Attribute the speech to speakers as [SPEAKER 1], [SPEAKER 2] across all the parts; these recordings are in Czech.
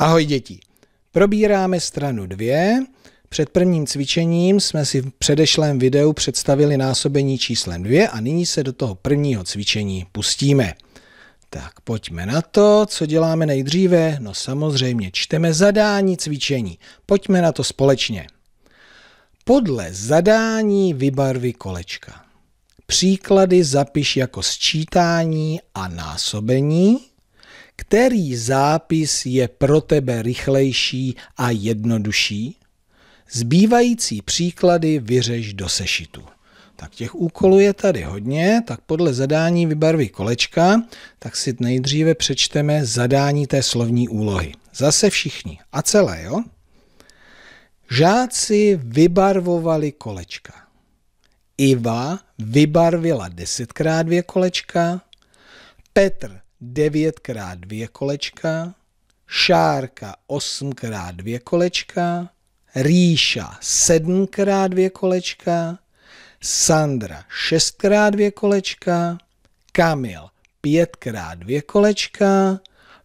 [SPEAKER 1] Ahoj děti. Probíráme stranu 2. Před prvním cvičením jsme si v předešlém videu představili násobení číslem 2 a nyní se do toho prvního cvičení pustíme. Tak pojďme na to, co děláme nejdříve. No samozřejmě čteme zadání cvičení. Pojďme na to společně. Podle zadání vybarvy kolečka. Příklady zapiš jako sčítání a násobení který zápis je pro tebe rychlejší a jednodušší? Zbývající příklady vyřeš do sešitu. Tak těch úkolů je tady hodně, tak podle zadání vybarví kolečka, tak si nejdříve přečteme zadání té slovní úlohy. Zase všichni a celé, jo? Žáci vybarvovali kolečka. Iva vybarvila desetkrát dvě kolečka, Petr 9x2 kolečka, šárka 8x2 kolečka, rýša 7x2 kolečka, Sandra 6x2 kolečka, Kamil 5x2 kolečka,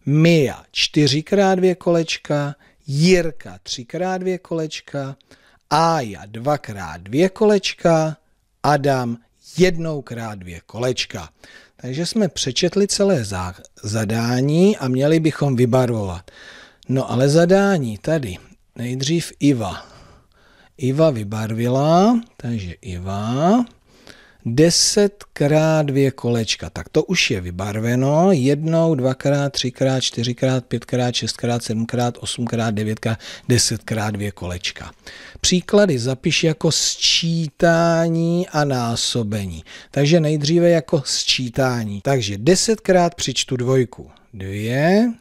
[SPEAKER 1] Mia 4x2 kolečka, Jirka 3x2 kolečka, Aja 2x2 kolečka, Adam jednou krát dvě kolečka. Takže jsme přečetli celé zadání a měli bychom vybarvovat. No ale zadání tady. Nejdřív Iva. Iva vybarvila, takže Iva desetkrát dvě kolečka. Tak to už je vybarveno. Jednou, dvakrát, třikrát, čtyřikrát, pětkrát, šestkrát, sedmkrát, osmkrát, devětkrát, desetkrát dvě kolečka. Příklady zapiš jako sčítání a násobení. Takže nejdříve jako sčítání. Takže desetkrát přičtu dvojku. Dvě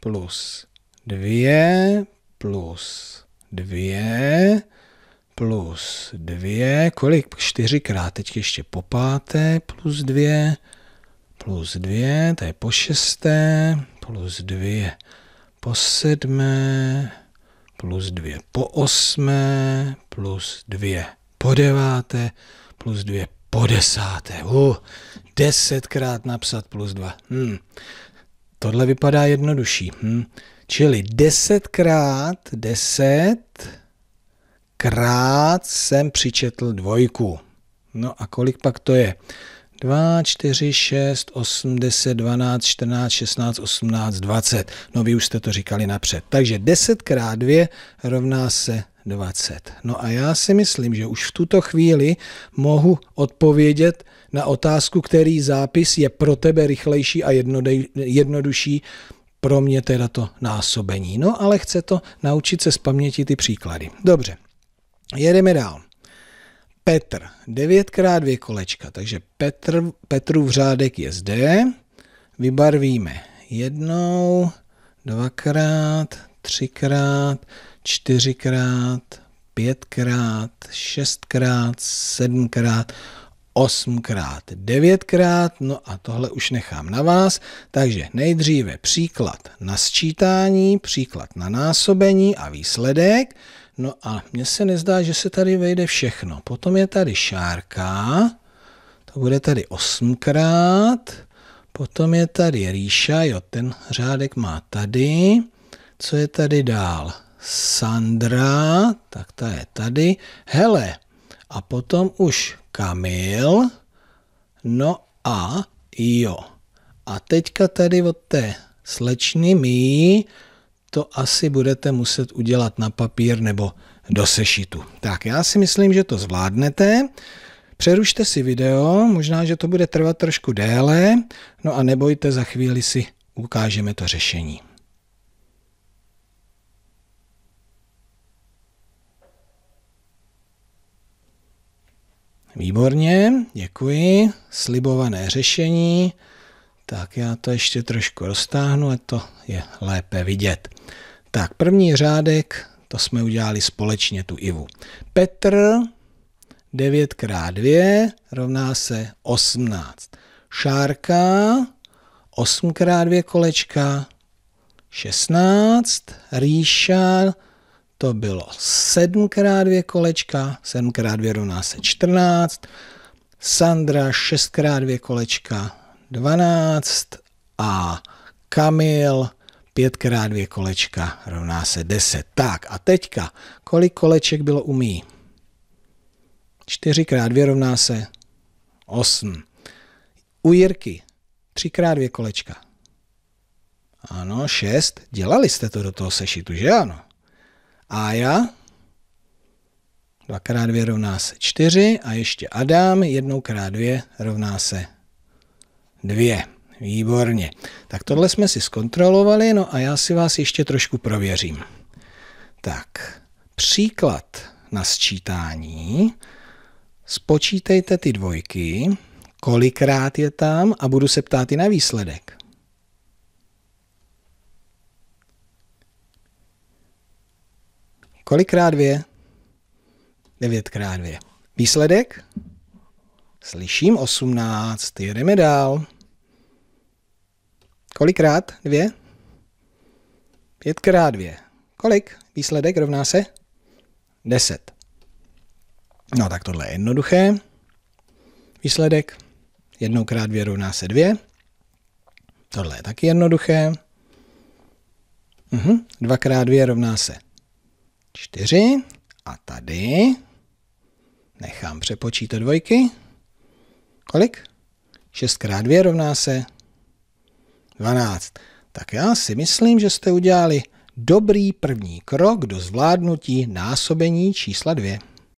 [SPEAKER 1] plus dvě plus dvě plus 2, kolik? 4 krát, teď ještě po páté, plus 2, plus 2, to je po šesté, plus 2 po sedmé, plus 2 po osmé, plus 2 po deváté, plus 2 po desáté. Uh, desetkrát napsat plus 2. Hmm. Tohle vypadá jednodušší. Hmm. Čili desetkrát deset krát jsem přičetl dvojku. No a kolik pak to je? 2, 4, 6, 8, 10, 12, 14, 16, 18, 20. No vy už jste to říkali napřed. Takže 10 krát 2 rovná se 20. No a já si myslím, že už v tuto chvíli mohu odpovědět na otázku, který zápis je pro tebe rychlejší a jednodej, jednodušší, pro mě teda to násobení. No ale chce to naučit se z paměti ty příklady. Dobře, Jedeme dál. Petr, devětkrát dvě kolečka, takže Petr, Petrův řádek je zde. Vybarvíme jednou, dvakrát, třikrát, čtyřikrát, pětkrát, šestkrát, sedmkrát, osmkrát, devětkrát, no a tohle už nechám na vás. Takže nejdříve příklad na sčítání, příklad na násobení a výsledek. No a mně se nezdá, že se tady vejde všechno. Potom je tady šárka, to bude tady osmkrát, potom je tady rýša, jo, ten řádek má tady. Co je tady dál? Sandra, tak ta je tady. Hele, a potom už Kamil, no a jo. A teďka tady od té slečny mý to asi budete muset udělat na papír nebo do sešitu. Tak já si myslím, že to zvládnete. Přerušte si video, možná, že to bude trvat trošku déle, no a nebojte, za chvíli si ukážeme to řešení. Výborně, děkuji. Slibované řešení. Tak já to ještě trošku roztáhnu, ať to je lépe vidět. Tak první řádek, to jsme udělali společně tu Ivu. Petr 9 x 2 rovná se 18. Šárka 8 x 2 kolečka 16. Rýša to bylo 7 x 2 kolečka, 7 x 2 rovná se 14. Sandra 6 x 2 kolečka 12 a Kamil 5 x 2 kolečka rovná se 10. Tak a teďka, kolik koleček bylo u mý? 4x2 rovná se 8. U Jirky 3x2 kolečka. Ano, 6. Dělali jste to do toho sešitu, že ano? A já? 2x2 rovná se 4 a ještě Adam, 1x2 rovná se 2. Výborně. Tak tohle jsme si zkontrolovali, no a já si vás ještě trošku prověřím. Tak, příklad na sčítání. Spočítejte ty dvojky, kolikrát je tam a budu se ptát i na výsledek. Kolikrát dvě? Devětkrát dvě. Výsledek? Slyším 18. Jedeme dál. Kolikrát dvě? Pětkrát dvě. Kolik? Výsledek rovná se? Deset. No tak tohle je jednoduché. Výsledek jednou krát dvě rovná se dvě. Tohle je taky jednoduché. Uhum. Dvakrát dvě rovná se čtyři. A tady nechám přepočítat dvojky. Kolik? 6 krát 2 rovná se 12. Tak já si myslím, že jste udělali dobrý první krok do zvládnutí násobení čísla 2.